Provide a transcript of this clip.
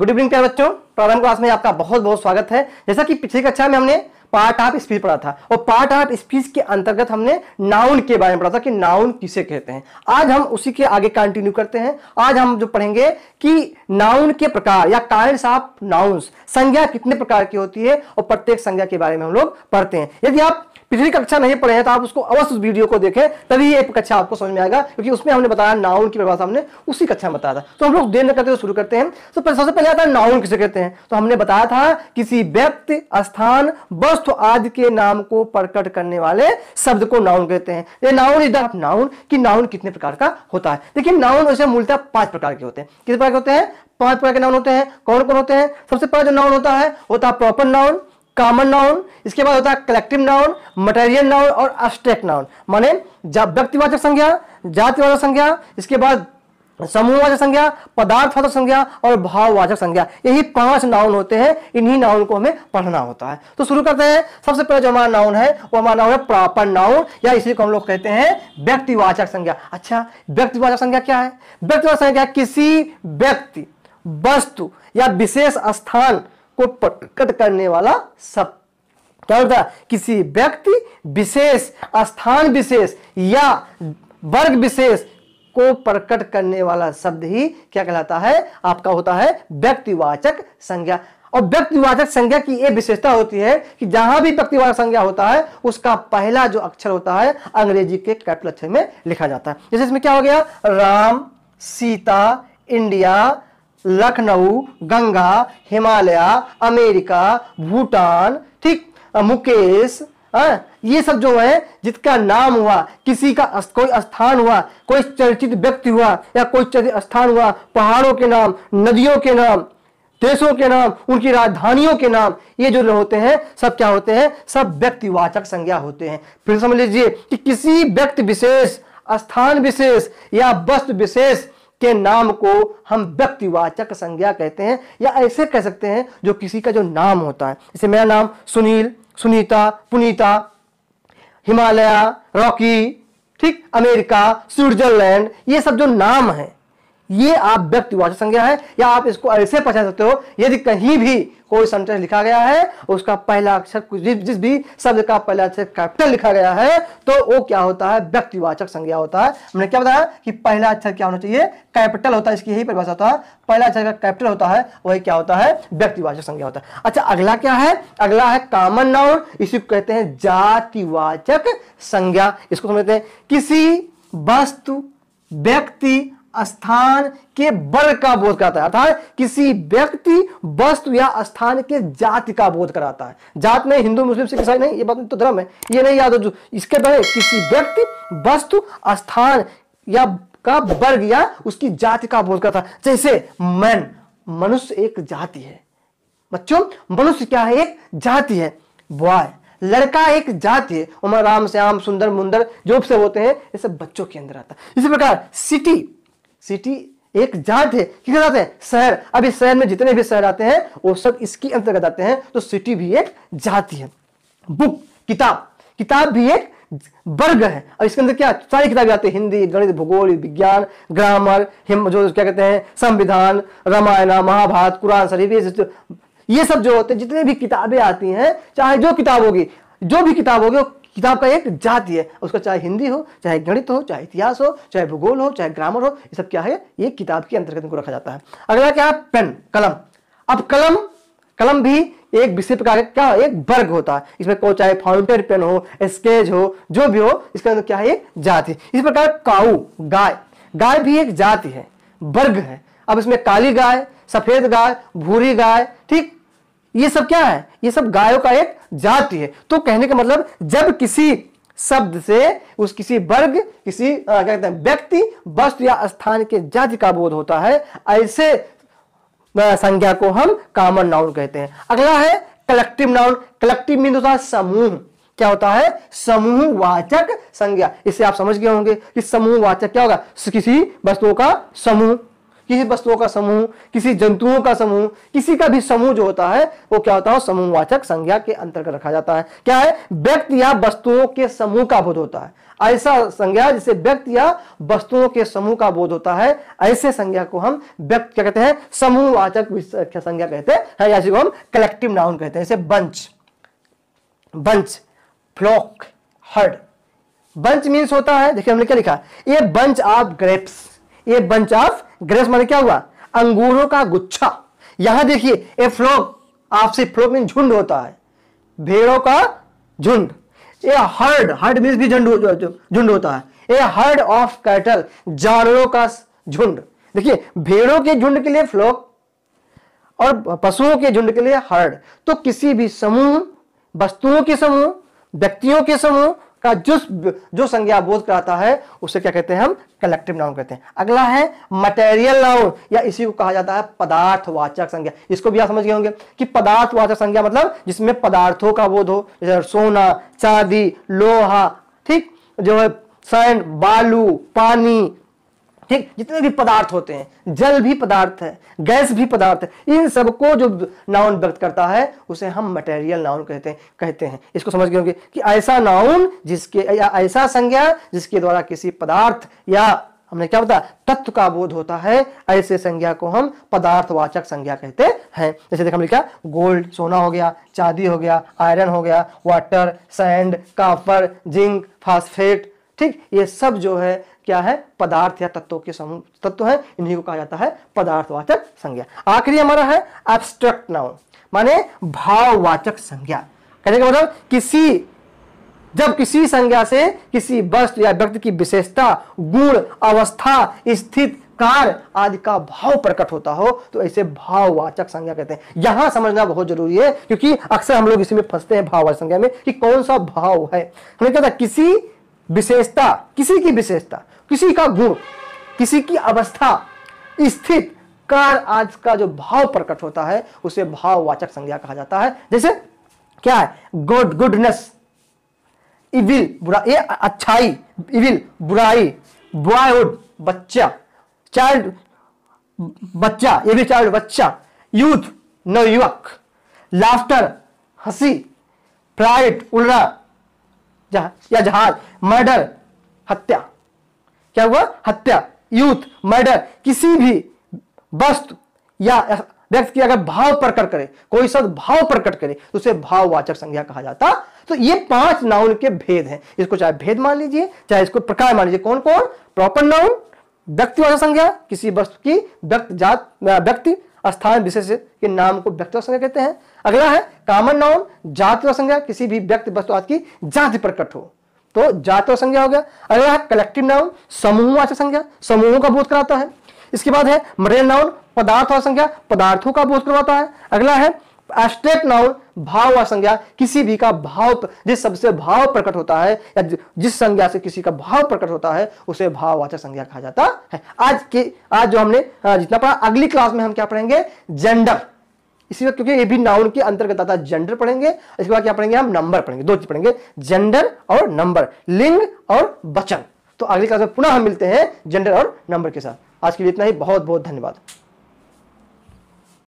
good evening प्यारे बच्चों प्रारंभ क्लास में आपका बहुत बहुत स्वागत है जैसा कि पिछली कक्षा में हमने पार्ट ऑफ स्पीच पढ़ा था और पार्ट ऑफ स्पीच के अंतर्गत हमने नाउन के बारे में पढ़ा था कि नाउन किसे कहते हैं आज हम उसी के आगे कंटिन्यू करते हैं आज हम जो पढ़ेंगे कि नाउन के प्रकार या काइंड्स ऑफ नाउन्स संज्ञा कितने प्रकार की होती है और प्रत्येक संज्ञा के बारे में हम लोग पढ़ते हैं यदि आप पिछली कक्षा नहीं पढ़े हैं तो आप उसको अवश्य उस वीडियो को देखें तभी ये कक्षा आपको समझ में आएगा क्योंकि उसमें हमने बताया नाउन की परिभाषा हमने उसी कक्षा में बताया था तो हम लोग देर न करते हुए शुरू करते हैं तो सबसे पहले आता है नाउन किसे कहते हैं हैं तो हमने बताया था किसी व्यक्ति स्थान वस्तु आदि के नाम को प्रकट करने वाले शब्द को नाउन कहते हैं ये नाउन इधर द नाउन कि नाउन कितने प्रकार का होता है देखिए नाउन वैसे मूलतः पांच प्रकार के होते हैं किस प्रकार के होते हैं पांच प्रकार के नाउन होते हैं कौन कौन होते हैं सबसे पहला जो नाउन होता है होता है प्रॉपर नाउन कॉमन नाउन इसके बाद होता है कलेक्टिव नाउन मटेरियल नाउन और अस्ट्रेक्ट नाउन माने जब व्यक्तिवाचक संज्ञा जातिवाचक संज्ञा इसके बाद समूहवाचक संज्ञा पदार्थवाचक संज्ञा और भाववाचक संज्ञा यही पांच नाउन होते हैं इन्हीं नाउन को हमें पढ़ना होता है तो शुरू करते हैं सबसे पहले जो हमारा नाउन है वो हमारा नाउन है प्रॉपर नाउन या इसी को हम लोग कहते हैं व्यक्तिवाचक संज्ञा अच्छा व्यक्तिवाचक संज्ञा क्या है व्यक्तिवाचक संज्ञा किसी व्यक्ति वस्तु या विशेष स्थान को प्रकट करने वाला शब्द क्या होता है किसी व्यक्ति विशेष स्थान विशेष या वर्ग विशेष को प्रकट करने वाला शब्द ही क्या कहलाता है आपका होता है व्यक्तिवाचक संज्ञा और व्यक्तिवाचक संज्ञा की यह विशेषता होती है कि जहां भी व्यक्तिवाचक संज्ञा होता है उसका पहला जो अक्षर होता है अंग्रेजी के कैपिटल अक्षर में लिखा जाता है जैसे इसमें क्या हो गया राम सीता इंडिया लखनऊ गंगा हिमालय अमेरिका भूटान ठीक मुकेश आ, हाँ, ये सब जो है जिसका नाम हुआ किसी का कोई स्थान हुआ कोई चर्चित व्यक्ति हुआ या कोई चर्चित स्थान हुआ पहाड़ों के नाम नदियों के नाम देशों के नाम उनकी राजधानियों के नाम ये जो होते हैं सब क्या होते हैं सब व्यक्तिवाचक संज्ञा होते हैं फिर समझ लीजिए कि किसी व्यक्ति विशेष स्थान विशेष या वस्तु विशेष के नाम को हम व्यक्तिवाचक संज्ञा कहते हैं या ऐसे कह सकते हैं जो किसी का जो नाम होता है जैसे मेरा नाम सुनील सुनीता पुनीता हिमालय रॉकी ठीक अमेरिका स्विट्जरलैंड ये सब जो नाम हैं ये आप व्यक्तिवाचक संज्ञा है या आप इसको ऐसे पहचान सकते हो यदि कहीं भी कोई सेंटेंस लिखा गया है उसका पहला अक्षर कुछ भी जिस भी शब्द का पहला अक्षर कैपिटल लिखा गया है तो वो क्या होता है व्यक्तिवाचक संज्ञा होता है हमने क्या बताया कि पहला अक्षर क्या होना चाहिए कैपिटल होता है इसकी यही परिभाषा होता है पहला अक्षर का कैपिटल होता है वही क्या होता है व्यक्तिवाचक संज्ञा होता है अच्छा अगला क्या है अगला है कॉमन नाउन इसी को कहते हैं जातिवाचक संज्ञा इसको समझते हैं किसी वस्तु व्यक्ति स्थान के वर्ग का बोध कराता है अर्थात किसी व्यक्ति वस्तु या स्थान के जाति का बोध कराता है जात नहीं हिंदू मुस्लिम सिख ईसाई नहीं ये बात तो धर्म है ये नहीं याद हो जो इसके पहले किसी व्यक्ति वस्तु स्थान या का वर्ग या उसकी जाति का बोध करता है जैसे मैन मनुष्य एक जाति है बच्चों मनुष्य क्या है एक जाति है बॉय लड़का एक जाति है उमर राम श्याम सुंदर मुंदर जो से होते हैं ये सब बच्चों के अंदर आता है इसी प्रकार सिटी सिटी एक जात है क्या कहलाते हैं शहर अब इस शहर में जितने भी शहर आते हैं वो सब इसके अंतर्गत आते हैं तो सिटी भी एक जाति है बुक किताब किताब भी एक वर्ग है और इसके अंदर क्या सारी किताबें आती है हिंदी गणित भूगोल विज्ञान ग्रामर हिम जो क्या कहते हैं संविधान रामायण महाभारत कुरान शरीफ ये ये सब जो होते हैं जितने भी किताबें आती हैं चाहे जो किताब होगी जो भी किताब होगी किताब का एक जाति है उसका चाहे हिंदी हो चाहे गणित हो चाहे इतिहास हो चाहे भूगोल हो चाहे ग्रामर हो ये सब क्या है ये किताब के अंतर्गत इनको रखा जाता है अगला क्या है पेन कलम अब कलम कलम भी एक विशेष प्रकार का क्या एक वर्ग होता है इसमें को चाहे फाउंटेन पेन हो स्केच हो जो भी हो इसके अंदर क्या है एक जाति इस प्रकार काऊ गाय गाय भी एक जाति है वर्ग है अब इसमें काली गाय सफेद गाय भूरी गाय ठीक ये सब क्या है ये सब गायों का एक जाति है तो कहने का मतलब जब किसी शब्द से उस किसी वर्ग किसी क्या कहते हैं व्यक्ति वस्तु या स्थान के जाति का बोध होता है ऐसे संज्ञा को हम कॉमन नाउन कहते हैं अगला है कलेक्टिव नाउन कलेक्टिव मीन होता है समूह क्या होता है समूहवाचक संज्ञा इसे आप समझ गए होंगे कि समूहवाचक क्या होगा किसी वस्तुओं का समूह किसी वस्तुओं का समूह किसी जंतुओं का समूह किसी का भी समूह जो होता है वो क्या होता है समूहवाचक संज्ञा के अंतर्गत रखा जाता है क्या है व्यक्ति या वस्तुओं के समूह का बोध होता है ऐसा संज्ञा जिसे व्यक्ति या वस्तुओं के समूह का बोध होता है ऐसे संज्ञा को हम व्यक्त क्या कहते हैं समूहवाचक संज्ञा कहते हैं या जिसको हम कलेक्टिव नाउन कहते हैं जैसे bunch bunch flock herd bunch means होता है देखिए हमने क्या लिखा ये बंच ऑफ ग्रेप्स ये बंच ऑफ ग्रेस मतलब क्या हुआ अंगूरों का गुच्छा यहां देखिए ए फ्लोक आपसे फ्लोक में झुंड होता है भेड़ों का झुंड ए हर्ड हर्ड मीन भी झुंड झुंड होता है ए हर्ड ऑफ कैटल जानवरों का झुंड देखिए भेड़ों के झुंड के लिए फ्लोक और पशुओं के झुंड के लिए हर्ड तो किसी भी समूह वस्तुओं के समूह व्यक्तियों के समूह का जिस जो संज्ञा बोध कराता है उसे क्या कहते हैं हम कलेक्टिव नाउन कहते हैं अगला है मटेरियल नाउन या इसी को कहा जाता है पदार्थवाचक संज्ञा इसको भी आप समझ गए होंगे कि पदार्थवाचक संज्ञा मतलब जिसमें पदार्थों का बोध हो जैसे सोना चांदी लोहा ठीक जो है सैन बालू पानी ठीक जितने भी पदार्थ होते हैं जल भी पदार्थ है गैस भी पदार्थ है इन सबको जो नाउन व्यक्त करता है उसे हम मटेरियल नाउन कहते हैं कहते हैं इसको समझ गए होंगे कि ऐसा नाउन जिसके या ऐसा संज्ञा जिसके द्वारा किसी पदार्थ या हमने क्या बताया तत्व का बोध होता है ऐसे संज्ञा को हम पदार्थवाचक संज्ञा कहते हैं जैसे देखा हमने क्या गोल्ड सोना हो गया चांदी हो गया आयरन हो गया water sand copper zinc phosphate ठीक ये सब जो है क्या है पदार्थ या तत्वों के समूह तत्व है इन्हीं को कहा जाता है पदार्थवाचक संज्ञा आखिरी हमारा है एब्स्ट्रैक्ट नाउन माने भाववाचक संज्ञा कहने का मतलब किसी जब किसी संज्ञा से किसी वस्तु या व्यक्ति की विशेषता गुण अवस्था स्थिति कार आदि का भाव प्रकट होता हो तो ऐसे भाववाचक संज्ञा कहते हैं यहां समझना बहुत जरूरी है क्योंकि अक्सर हम लोग इसी में फंसते हैं भाववाचक संज्ञा में कि कौन सा भाव है हमने कहा था किसी विशेषता किसी की विशेषता किसी का गुण किसी की अवस्था स्थित कार आज का जो भाव प्रकट होता है उसे भाववाचक संज्ञा कहा जाता है जैसे क्या है गुड गुडनेस इविल बुरा ये अच्छाई इविल बुराई बॉयहुड बच्चा चाइल्ड बच्चा ये भी चाइल्ड बच्चा यूथ नवयुवक लाफ्टर हंसी प्राइड उलरा या जहाज मर्डर हत्या क्या हुआ हत्या यूथ मर्डर किसी भी वस्तु या व्यक्ति की अगर भाव प्रकट करे कोई शब्द भाव प्रकट करे तो उसे भाववाचक संज्ञा कहा जाता तो ये पांच नाउन के भेद हैं इसको चाहे भेद मान लीजिए चाहे इसको प्रकार मान लीजिए कौन कौन प्रॉपर नाउन व्यक्तिवाचक संज्ञा किसी वस्तु की व्यक्त जात व्यक्ति स्थान विशेष के नाम को व्यक्ति संज्ञा कहते हैं अगला है कामन नाउन जाति संज्ञा किसी भी व्यक्ति वस्तु आदि की जाति प्रकट हो तो जाति संज्ञा हो गया अगला है कलेक्टिव नाउन समूहवाचक संज्ञा समूहों का बोध कराता है इसके बाद है मरेल नाउन पदार्थ और संज्ञा पदार्थों का बोध करवाता है अगला है एस्टेट नाउन भाव व संज्ञा किसी भी का भाव जिस सबसे भाव प्रकट होता है या जिस संज्ञा से किसी का भाव प्रकट होता है उसे भाववाचक संज्ञा कहा जाता है आज के आज जो हमने जितना पढ़ा अगली क्लास में हम क्या पढ़ेंगे जेंडर इसी वक्त क्योंकि ये भी नाउन के अंतर्गत आता है जेंडर पढ़ेंगे इसके बाद क्या पढ़ेंगे हम नंबर पढ़ेंगे दो चीज पढ़ेंगे जेंडर और नंबर लिंग और वचन तो अगली क्लास में पुनः हम मिलते हैं जेंडर और नंबर के साथ आज के लिए इतना ही बहुत बहुत धन्यवाद